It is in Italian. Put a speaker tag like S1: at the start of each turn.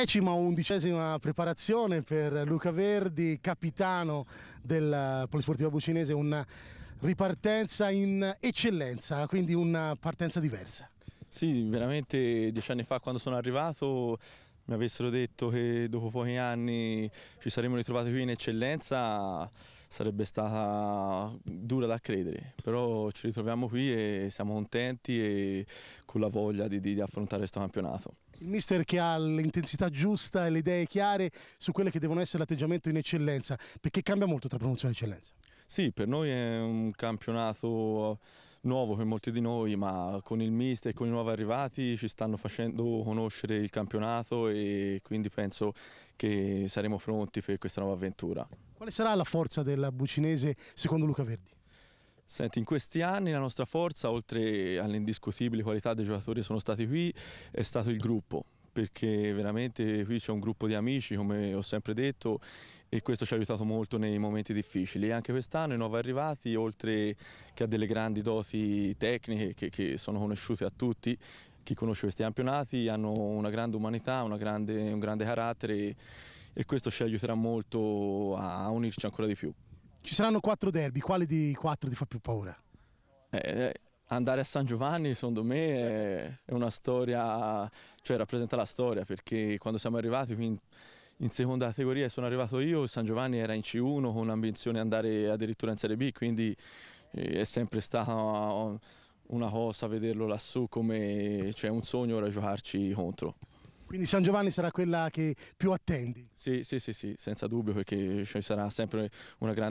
S1: decima o undicesima preparazione per Luca Verdi, capitano del Polisportivo Bucinese, una ripartenza in eccellenza, quindi una partenza diversa.
S2: Sì, veramente dieci anni fa quando sono arrivato mi avessero detto che dopo pochi anni ci saremmo ritrovati qui in eccellenza sarebbe stata dura da credere, però ci ritroviamo qui e siamo contenti e con la voglia di, di, di affrontare questo campionato.
S1: Il mister che ha l'intensità giusta e le idee chiare su quelle che devono essere l'atteggiamento in eccellenza, perché cambia molto tra promozione e eccellenza?
S2: Sì, per noi è un campionato nuovo per molti di noi, ma con il mister e con i nuovi arrivati ci stanno facendo conoscere il campionato e quindi penso che saremo pronti per questa nuova avventura.
S1: Quale sarà la forza del Bucinese secondo Luca Verdi?
S2: Senti, in questi anni la nostra forza, oltre all'indiscutibile qualità dei giocatori che sono stati qui, è stato il gruppo perché veramente qui c'è un gruppo di amici, come ho sempre detto, e questo ci ha aiutato molto nei momenti difficili. E anche quest'anno i nuovi arrivati, oltre che a delle grandi doti tecniche che, che sono conosciute a tutti, chi conosce questi campionati, hanno una grande umanità, una grande, un grande carattere e questo ci aiuterà molto a unirci ancora di più.
S1: Ci saranno quattro derby, quale dei quattro ti fa più paura?
S2: Eh, eh andare a San Giovanni secondo me è, una storia, cioè rappresenta la storia perché quando siamo arrivati in, in seconda categoria sono arrivato io, San Giovanni era in C1 con l'ambizione di andare addirittura in Serie B quindi eh, è sempre stata una cosa vederlo lassù come cioè, un sogno ora giocarci contro. Quindi San
S1: Giovanni sarà quella che più attendi?
S2: Sì, sì, sì, sì senza dubbio perché ci sarà sempre una grande...